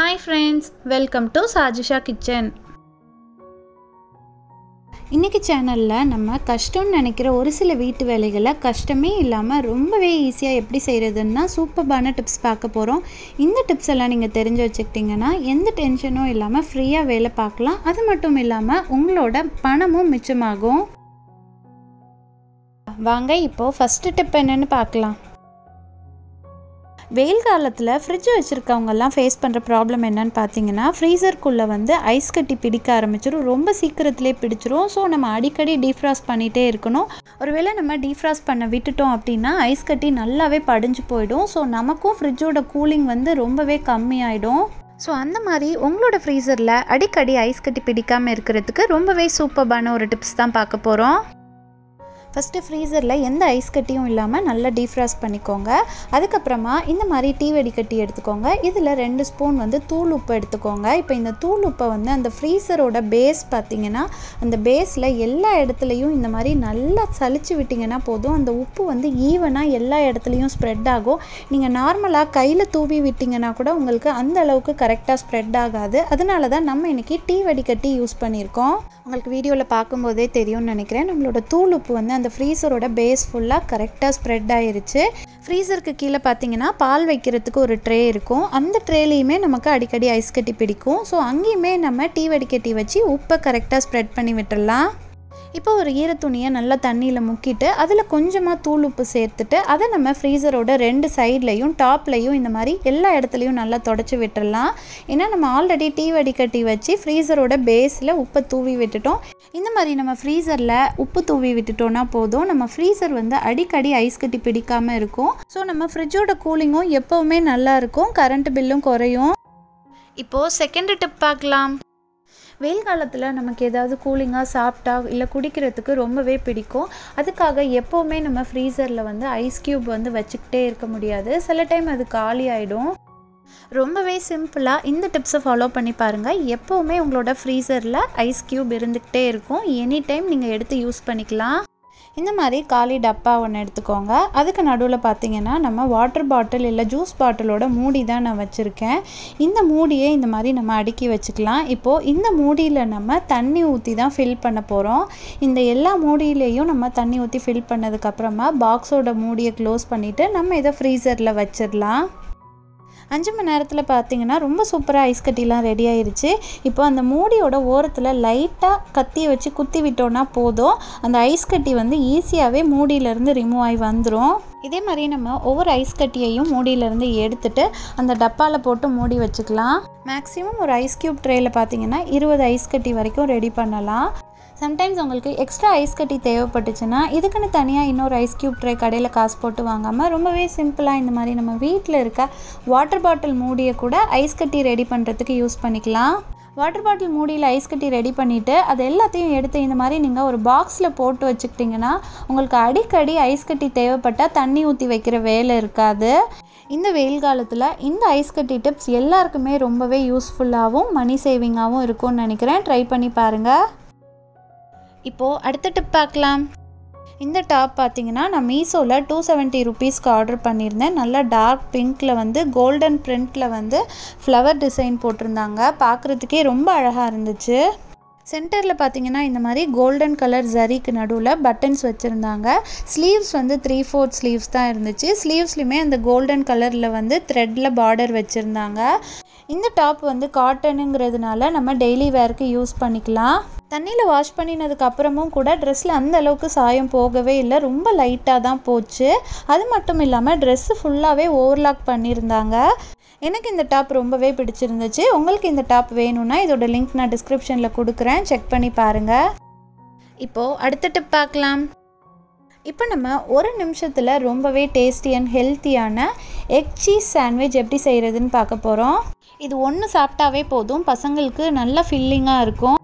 hi friends welcome to Sajisha kitchen இன்றைக்கி சேனலில் நம்ம கஷ்டம்னு நினைக்கிற ஒரு சில வீட்டு வேலைகளை கஷ்டமே இல்லாமல் ரொம்பவே ஈஸியாக எப்படி செய்கிறதுன்னா சூப்பர்பான டிப்ஸ் பார்க்க போகிறோம் இந்த டிப்ஸ் எல்லாம் நீங்கள் தெரிஞ்சு வச்சுக்கிட்டிங்கன்னா எந்த டென்ஷனும் இல்லாமல் ஃப்ரீயாக வேலை பார்க்கலாம் அது மட்டும் இல்லாமல் உங்களோட பணமும் மிச்சமாகும் வாங்க இப்போது ஃபஸ்ட்டு டிப் என்னென்னு பார்க்கலாம் வெயில் காலத்தில் ஃப்ரிட்ஜ் வச்சுருக்கவங்கெல்லாம் ஃபேஸ் பண்ணுற ப்ராப்ளம் என்னன்னு பார்த்தீங்கன்னா ஃப்ரீசருக்குள்ளே வந்து ஐஸ் கட்டி பிடிக்க ஆரம்பிச்சிடும் ரொம்ப சீக்கிரத்திலே பிடிச்சிரும் ஸோ நம்ம அடிக்கடி டீஃப்ராஸ்ட் பண்ணிகிட்டே இருக்கணும் ஒருவேளை நம்ம டீஃப்ராஸ்ட் பண்ண விட்டுட்டோம் அப்படின்னா ஐஸ் கட்டி நல்லாவே படிஞ்சு போயிடும் ஸோ நமக்கும் ஃப்ரிட்ஜோட கூலிங் வந்து ரொம்பவே கம்மியாயிடும் ஸோ அந்த மாதிரி உங்களோட ஃப்ரீசரில் அடிக்கடி ஐஸ் கட்டி பிடிக்காமல் இருக்கிறதுக்கு ரொம்பவே சூப்பர்பான ஒரு டிப்ஸ் தான் பார்க்க போகிறோம் ஃபஸ்ட்டு ஃப்ரீசரில் எந்த ஐஸ் கட்டியும் இல்லாமல் நல்லா டீஃப்ராஸ்ட் பண்ணிக்கோங்க அதுக்கப்புறமா இந்த மாதிரி டீ வடிகட்டி எடுத்துக்கோங்க இதில் ரெண்டு ஸ்பூன் வந்து தூள் உப்பு எடுத்துக்கோங்க இப்போ இந்த தூள் உப்பை வந்து அந்த ஃப்ரீசரோட பேஸ் பார்த்திங்கன்னா அந்த பேஸில் எல்லா இடத்துலையும் இந்த மாதிரி நல்லா சளிச்சு விட்டிங்கன்னா போதும் அந்த உப்பு வந்து ஈவனாக எல்லா இடத்துலையும் ஸ்ப்ரெட் ஆகும் நீங்கள் நார்மலாக கையில் தூவி விட்டிங்கன்னா கூட உங்களுக்கு அந்த அளவுக்கு கரெக்டாக ஸ்ப்ரெட் ஆகாது அதனால தான் நம்ம இன்றைக்கி டீ வடிகட்டி யூஸ் பண்ணியிருக்கோம் உங்களுக்கு வீடியோவில் பார்க்கும்போதே தெரியும்னு நினைக்கிறேன் நம்மளோட தூள் உப்பு வந்து அந்த அந்த ஃப்ரீசரோட பேஸ் ஃபுல்லாக கரெக்டாக ஸ்ப்ரெட் ஆயிருச்சு ஃப்ரீசருக்கு கீழே பார்த்தீங்கன்னா பால் வைக்கிறதுக்கு ஒரு ட்ரே இருக்கும் அந்த ட்ரேலையுமே நமக்கு அடிக்கடி ஐஸ் கட்டி பிடிக்கும் ஸோ அங்கேயுமே நம்ம டீ வடிக்கட்டி வச்சு உப்பை கரெக்டாக ஸ்ப்ரெட் பண்ணி விட்டுடலாம் இப்போ ஒரு ஈர துணியை நல்லா தண்ணியில் முக்கிட்டு அதில் கொஞ்சமாக தூள் உப்பு சேர்த்துட்டு அதை நம்ம ஃப்ரீசரோட ரெண்டு சைட்லேயும் டாப்லேயும் இந்த மாதிரி எல்லா இடத்துலையும் நல்லா தொடச்சி விட்டுடலாம் ஏன்னா நம்ம ஆல்ரெடி டீ வடிகட்டி வச்சு ஃப்ரீசரோட பேஸில் உப்பை தூவி விட்டுட்டோம் இந்த மாதிரி நம்ம ஃப்ரீசரில் உப்பு தூவி விட்டுட்டோன்னா போதும் நம்ம ஃப்ரீசர் வந்து அடிக்கடி ஐஸ் கட்டி பிடிக்காமல் இருக்கும் ஸோ நம்ம ஃப்ரிட்ஜோட கூலிங்கும் எப்போவுமே நல்லா இருக்கும் கரண்ட் பில்லும் குறையும் இப்போது செகண்ட் டிப் பார்க்கலாம் வெயில் காலத்தில் நமக்கு ஏதாவது கூலிங்காக சாப்பிட்டா இல்லை குடிக்கிறதுக்கு ரொம்பவே பிடிக்கும் அதுக்காக எப்போவுமே நம்ம ஃப்ரீசரில் வந்து ஐஸ் க்யூப் வந்து வச்சுக்கிட்டே இருக்க முடியாது சில டைம் அது காலி ஆகிடும் ரொம்பவே சிம்பிளாக இந்த டிப்ஸை ஃபாலோ பண்ணி பாருங்கள் எப்போவுமே உங்களோட ஃப்ரீசரில் ஐஸ் க்யூப் இருந்துக்கிட்டே இருக்கும் எனி டைம் நீங்கள் எடுத்து யூஸ் பண்ணிக்கலாம் இந்த மாதிரி காலி டப்பா ஒன்று எடுத்துக்கோங்க அதுக்கு நடுவில் பார்த்தீங்கன்னா நம்ம வாட்டர் பாட்டில் இல்லை ஜூஸ் பாட்டிலோட மூடி தான் நான் வச்சுருக்கேன் இந்த மூடியை இந்த மாதிரி நம்ம அடுக்கி வச்சுக்கலாம் இப்போது இந்த மூடியில் நம்ம தண்ணி ஊற்றி தான் ஃபில் பண்ண போகிறோம் இந்த எல்லா மூடியிலையும் நம்ம தண்ணி ஊற்றி ஃபில் பண்ணதுக்கப்புறமா பாக்ஸோட மூடியை க்ளோஸ் பண்ணிவிட்டு நம்ம இதை ஃப்ரீசரில் வச்சிடலாம் அஞ்சு மணி நேரத்தில் பார்த்தீங்கன்னா ரொம்ப சூப்பராக ஐஸ் கட்டிலாம் ரெடி ஆயிடுச்சு இப்போ அந்த மூடியோட ஓரத்தில் லைட்டாக கத்தியை வச்சு குத்தி விட்டோம்னா போதும் அந்த ஐஸ் கட்டி வந்து ஈஸியாகவே மூடியிலேருந்து ரிமூவ் ஆகி வந்துடும் இதே மாதிரி நம்ம ஒவ்வொரு ஐஸ் கட்டியையும் மூடியிலேருந்து எடுத்துட்டு அந்த டப்பாவில் போட்டு மூடி வச்சுக்கலாம் மேக்ஸிமம் ஒரு ஐஸ் க்யூப் ட்ரேயில் பார்த்தீங்கன்னா இருபது ஐஸ் கட்டி வரைக்கும் ரெடி பண்ணலாம் சம்டைம்ஸ் உங்களுக்கு எக்ஸ்ட்ரா ஐஸ் கட்டி தேவைப்பட்டுச்சுன்னா இதுக்குன்னு தனியாக இன்னொரு ஐஸ் க்யூப் ட்ரை கடையில் காசு போட்டு வாங்காமல் ரொம்பவே சிம்பிளாக இந்த மாதிரி நம்ம வீட்டில் இருக்க வாட்டர் பாட்டில் மூடியை கூட ஐஸ் கட்டி ரெடி பண்ணுறதுக்கு யூஸ் பண்ணிக்கலாம் வாட்டர் பாட்டில் மூடியில் ஐஸ் கட்டி ரெடி பண்ணிவிட்டு அது எல்லாத்தையும் எடுத்து இந்த மாதிரி நீங்கள் ஒரு பாக்ஸில் போட்டு வச்சுக்கிட்டிங்கன்னா உங்களுக்கு அடிக்கடி ஐஸ் கட்டி தேவைப்பட்டால் தண்ணி ஊற்றி வைக்கிற வேலை இருக்காது இந்த வெயில் காலத்தில் இந்த ஐஸ் கட்டி டிப்ஸ் எல்லாருக்குமே ரொம்பவே யூஸ்ஃபுல்லாகவும் மணி சேவிங்காகவும் இருக்கும்னு நினைக்கிறேன் ட்ரை பண்ணி பாருங்கள் இப்போது அடுத்த டிப் பார்க்கலாம் இந்த டாப் பார்த்தீங்கன்னா நான் மீஷோவில் டூ செவன்ட்டி ருபீஸ்க்கு ஆர்டர் பண்ணியிருந்தேன் நல்லா டார்க் பிங்க்கில் வந்து கோல்டன் பிரிண்டில் வந்து ஃப்ளவர் டிசைன் போட்டிருந்தாங்க பார்க்குறதுக்கே ரொம்ப அழகாக இருந்துச்சு சென்டரில் பார்த்தீங்கன்னா இந்த மாதிரி கோல்டன் கலர் ஜரிக்கு நடுவில் பட்டன்ஸ் வச்சுருந்தாங்க ஸ்லீவ்ஸ் வந்து த்ரீ ஃபோர்த் ஸ்லீவ்ஸ் தான் இருந்துச்சு ஸ்லீவ்ஸ்லையுமே அந்த கோல்டன் கலரில் வந்து த்ரெட்டில் பார்டர் வச்சுருந்தாங்க இந்த டாப் வந்து காட்டனுங்கிறதுனால நம்ம டெய்லி வேர்க்கு யூஸ் பண்ணிக்கலாம் தண்ணியில் வாஷ் பண்ணினதுக்கு அப்புறமும் கூட ட்ரெஸ்ஸில் அந்த அளவுக்கு சாயம் போகவே இல்லை ரொம்ப லைட்டாக தான் போச்சு அது மட்டும் இல்லாமல் ட்ரெஸ்ஸு ஃபுல்லாகவே ஓவர்லாக் பண்ணியிருந்தாங்க எனக்கு இந்த டாப் ரொம்பவே பிடிச்சிருந்துச்சு உங்களுக்கு இந்த டாப் வேணும்னா இதோட லிங்க் நான் டிஸ்கிரிப்ஷனில் கொடுக்குறேன் செக் பண்ணி பாருங்கள் இப்போது அடுத்த டிப் பார்க்கலாம் இப்போ நம்ம ஒரு நிமிஷத்தில் ரொம்பவே டேஸ்டி அண்ட் ஹெல்த்தியான எக் சீஸ் சாண்ட்விச் எப்படி செய்கிறதுன்னு பார்க்க போகிறோம் இது ஒன்று சாப்பிட்டாவே போதும் பசங்களுக்கு நல்லா ஃபில்லிங்காக இருக்கும்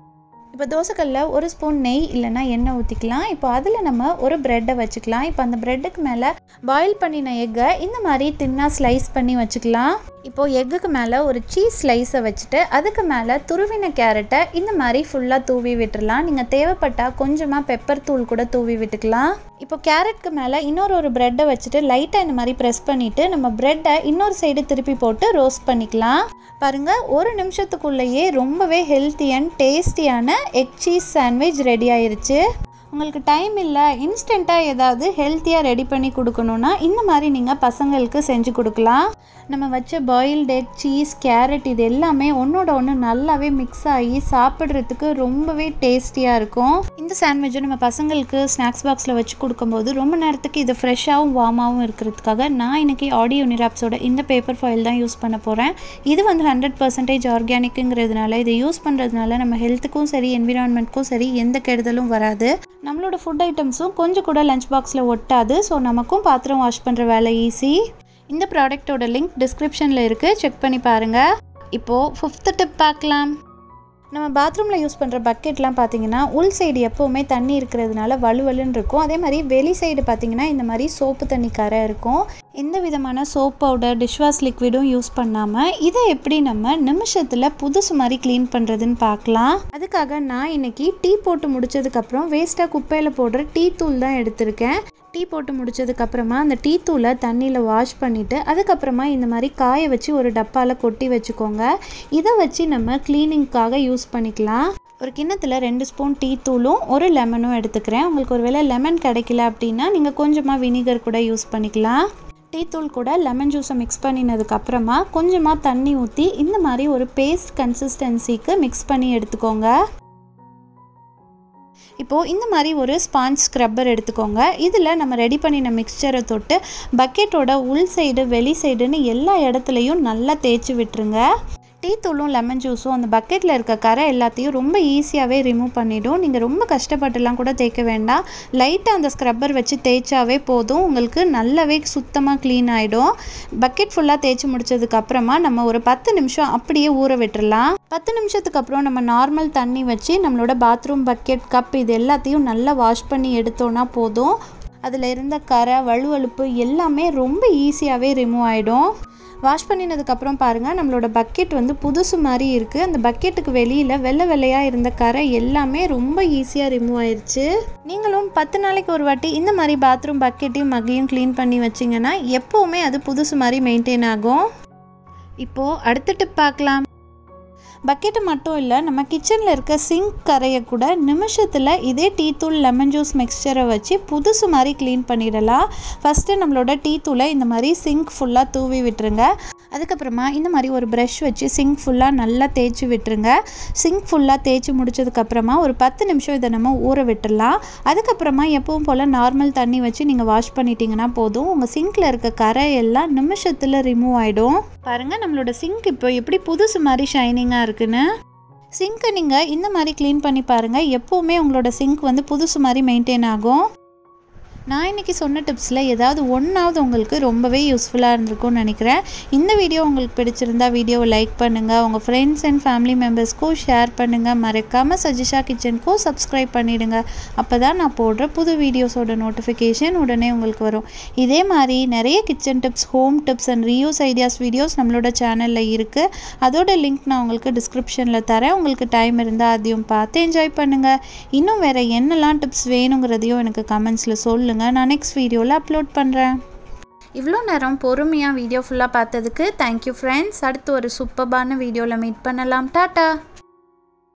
இப்போ தோசைக்கல்ல ஒரு ஸ்பூன் நெய் இல்லைனா எண்ணெய் ஊற்றிக்கலாம் இப்போ அதில் நம்ம ஒரு ப்ரெட்டை வச்சுக்கலாம் இப்போ அந்த ப்ரெட்டுக்கு மேலே பாயில் பண்ணின எக்கை இந்த மாதிரி தின்னாக ஸ்லைஸ் பண்ணி வச்சுக்கலாம் இப்போது எக்குக்கு மேலே ஒரு சீஸ் ஸ்லைஸை வச்சுட்டு அதுக்கு மேலே துருவின கேரட்டை இந்த மாதிரி ஃபுல்லாக தூவி விட்டுடலாம் நீங்கள் தேவைப்பட்டால் கொஞ்சமாக பெப்பர் தூள் கூட தூவி விட்டுக்கலாம் இப்போ கேரட்க்கு மேலே இன்னொரு ஒரு ப்ரெட்டை வச்சுட்டு லைட்டாக இந்த மாதிரி ப்ரெஸ் பண்ணிவிட்டு நம்ம ப்ரெட்டை இன்னொரு சைடு திருப்பி போட்டு ரோஸ்ட் பண்ணிக்கலாம் பாருங்கள் ஒரு நிமிஷத்துக்குள்ளேயே ரொம்பவே ஹெல்த்தி அண்ட் டேஸ்டியான எக் சீஸ் சாண்ட்விச் ரெடி ஆயிருச்சு உங்களுக்கு டைம் இல்லை இன்ஸ்டண்ட்டாக ஏதாவது ஹெல்த்தியாக ரெடி பண்ணி கொடுக்கணுன்னா இந்த மாதிரி நீங்கள் பசங்களுக்கு செஞ்சு கொடுக்கலாம் நம்ம வச்ச பாயில்டு எக் சீஸ் கேரட் இது எல்லாமே ஒன்றோட ஒன்று நல்லாவே மிக்ஸ் ஆகி சாப்பிட்றதுக்கு ரொம்பவே டேஸ்டியாக இருக்கும் இந்த சாண்ட்விட்சை நம்ம பசங்களுக்கு ஸ்நாக்ஸ் பாக்ஸில் வச்சு கொடுக்கும்போது ரொம்ப நேரத்துக்கு இது ஃப்ரெஷ்ஷாகவும் வார்மாகவும் இருக்கிறதுக்காக நான் இன்றைக்கி ஆடியோ நிராப்ஸோட இந்த பேப்பர் ஃபாயில் தான் யூஸ் பண்ண போகிறேன் இது வந்து ஹண்ட்ரட் பர்சன்டேஜ் ஆர்கானிக்குங்கிறதுனால இதை யூஸ் பண்ணுறதுனால நம்ம ஹெல்த்துக்கும் சரி என்விரான்மெண்ட்க்கும் சரி எந்த கெடுதலும் வராது நம்மளோட ஃபுட் ஐட்டம்ஸும் கொஞ்சம் கூட லஞ்ச் பாக்ஸில் ஒட்டாது ஸோ நமக்கும் பாத்திரம் வாஷ் பண்ணுற வேலை ஈஸி இந்த ப்ராடக்டோட லிங்க் டிஸ்கிரிப்ஷனில் இருக்குது செக் பண்ணி பாருங்கள் இப்போது ஃபிஃப்த்து டிப் பார்க்கலாம் நம்ம பாத்ரூமில் யூஸ் பண்ணுற பக்கெட்லாம் பார்த்தீங்கன்னா உள் சைடு எப்போவுமே தண்ணி இருக்கிறதுனால வலுவலுன்னு இருக்கும் அதே மாதிரி வெளி சைடு பார்த்திங்கன்னா இந்த மாதிரி சோப்பு தண்ணி கரை இருக்கும் எந்த விதமான சோப் பவுடர் டிஷ்வாஷ் லிக்விடும் யூஸ் பண்ணாமல் இதை எப்படி நம்ம நிமிஷத்தில் புதுசு மாதிரி க்ளீன் பண்ணுறதுன்னு பார்க்கலாம் அதுக்காக நான் இன்றைக்கி டீ போட்டு முடித்ததுக்கப்புறம் வேஸ்ட்டாக குப்பையில் போடுற டீ தூள் தான் எடுத்திருக்கேன் டீ போட்டு முடித்ததுக்கப்புறமா அந்த டீ தூளை தண்ணியில் வாஷ் பண்ணிவிட்டு அதுக்கப்புறமா இந்த மாதிரி காய வச்சு ஒரு டப்பாவில் கொட்டி வச்சுக்கோங்க இதை வச்சு நம்ம க்ளீனிங்க்காக யூஸ் பண்ணிக்கலாம் ஒரு கிண்ணத்தில் ரெண்டு ஸ்பூன் டீ தூளும் ஒரு லெமனும் எடுத்துக்கிறேன் உங்களுக்கு ஒரு வேளை லெமன் கிடைக்கல அப்படின்னா நீங்கள் கொஞ்சமாக வினிகர் கூட யூஸ் பண்ணிக்கலாம் டீ தூள் கூட லெமன் ஜூஸை மிக்ஸ் பண்ணினதுக்கப்புறமா கொஞ்சமாக தண்ணி ஊற்றி இந்த மாதிரி ஒரு பேஸ்ட் கன்சிஸ்டன்சிக்கு மிக்ஸ் பண்ணி எடுத்துக்கோங்க இப்போது இந்த மாதிரி ஒரு ஸ்பாஞ்ச் ஸ்க்ரப்பர் எடுத்துக்கோங்க இதில் நம்ம ரெடி பண்ணின மிக்சரை தொட்டு பக்கெட்டோட உள் சைடு வெளி சைடுன்னு எல்லா இடத்துலையும் நல்லா தேய்ச்சி விட்டுருங்க டீ தூளும் லெமன் ஜூஸும் அந்த பக்கெட்டில் இருக்க கரை எல்லாத்தையும் ரொம்ப ஈஸியாகவே ரிமூவ் பண்ணிவிடும் நீங்கள் ரொம்ப கஷ்டப்பட்டுலாம் கூட தேய்க்க வேண்டாம் லைட்டாக அந்த ஸ்க்ரப்பர் வச்சு தேய்ச்சாவே போதும் உங்களுக்கு நல்லாவே சுத்தமாக க்ளீன் ஆகிடும் பக்கெட் ஃபுல்லாக தேய்ச்சி முடிச்சதுக்கப்புறமா நம்ம ஒரு பத்து நிமிஷம் அப்படியே ஊற விட்டுடலாம் பத்து நிமிஷத்துக்கு அப்புறம் நம்ம நார்மல் தண்ணி வச்சு நம்மளோட பாத்ரூம் பக்கெட் கப் இது எல்லாத்தையும் நல்லா வாஷ் பண்ணி எடுத்தோன்னா போதும் அதில் இருந்த கரை வலுவழுப்பு எல்லாமே ரொம்ப ஈஸியாகவே ரிமூவ் ஆகிடும் வாஷ் பண்ணினதுக்கப்புறம் பாருங்கள் நம்மளோட பக்கெட் வந்து புதுசு மாதிரி இருக்குது அந்த பக்கெட்டுக்கு வெளியில் வெள்ளை வெள்ளையாக இருந்த கரை எல்லாமே ரொம்ப ஈஸியாக ரிமூவ் ஆயிடுச்சு நீங்களும் பத்து நாளைக்கு ஒரு வாட்டி இந்த மாதிரி பாத்ரூம் பக்கெட்டையும் மகையும் க்ளீன் பண்ணி வச்சிங்கன்னா எப்போவுமே அது புதுசு மாதிரி மெயின்டைன் ஆகும் இப்போது அடுத்துட்டு பார்க்கலாம் பக்கெட்டு மட்டும் இல்லை நம்ம கிச்சனில் இருக்க சிங்க் கரையை கூட நிமிஷத்தில் இதே டீ தூள் லெமன் ஜூஸ் மிக்சரை வச்சு புதுசு மாதிரி க்ளீன் பண்ணிடலாம் ஃபஸ்ட்டு நம்மளோட டீ தூளை இந்த மாதிரி சிங்க் ஃபுல்லாக தூவி விட்டுருங்க அதுக்கப்புறமா இந்த மாதிரி ஒரு ப்ரஷ் வச்சு சிங்க் ஃபுல்லாக நல்லா தேய்ச்சி விட்டுருங்க சிங்க் ஃபுல்லாக தேய்ச்சி முடிச்சதுக்கப்புறமா ஒரு பத்து நிமிஷம் இதை நம்ம ஊற விட்டுடலாம் அதுக்கப்புறமா எப்பவும் போல் நார்மல் தண்ணி வச்சு நீங்கள் வாஷ் பண்ணிட்டீங்கன்னா போதும் உங்கள் சிங்க்கில் இருக்க கரை எல்லாம் நிமிஷத்தில் ரிமூவ் ஆகிடும் பாருங்கள் நம்மளோட சிங்க் இப்போ எப்படி புதுசு மாதிரி ஷைனிங்காக இருக்குன்னு சிங்க்கை நீங்கள் இந்த மாதிரி க்ளீன் பண்ணி பாருங்கள் எப்போவுமே உங்களோட சிங்க் வந்து புதுசு மாதிரி மெயின்டைன் ஆகும் நான் இன்றைக்கி சொன்ன டிப்ஸில் ஏதாவது ஒன்றாவது உங்களுக்கு ரொம்பவே யூஸ்ஃபுல்லாக இருந்திருக்கும்னு நினைக்கிறேன் இந்த வீடியோ உங்களுக்கு பிடிச்சிருந்தா வீடியோவை லைக் பண்ணுங்கள் உங்கள் ஃப்ரெண்ட்ஸ் அண்ட் ஃபேமிலி மெம்பர்ஸ்க்கும் ஷேர் பண்ணுங்கள் மறக்காமல் சஜிஷா கிச்சனுக்கும் சப்ஸ்கிரைப் பண்ணிவிடுங்க அப்போ தான் நான் போடுற புது வீடியோஸோட நோட்டிஃபிகேஷன் உடனே உங்களுக்கு வரும் இதே மாதிரி நிறைய kitchen tips home tips and reuse ideas videos நம்மளோட சேனலில் இருக்குது அதோட லிங்க் நான் உங்களுக்கு டிஸ்கிரிப்ஷனில் தரேன் உங்களுக்கு டைம் இருந்தால் அதையும் பார்த்து என்ஜாய் பண்ணுங்கள் இன்னும் வேறு என்னெல்லாம் டிப்ஸ் வேணுங்கிறதையும் எனக்கு கமெண்ட்ஸில் சொல்லு சொல்லுங்கள் நான் நெக்ஸ்ட் வீடியோவில் அப்லோட் பண்ணுறேன் இவ்வளோ நேரம் பொறுமையாக வீடியோ ஃபுல்லாக பார்த்ததுக்கு தேங்க்யூ ஃப்ரெண்ட்ஸ் அடுத்து ஒரு சூப்பர்பான வீடியோவில் மீட் பண்ணலாம் டாட்டா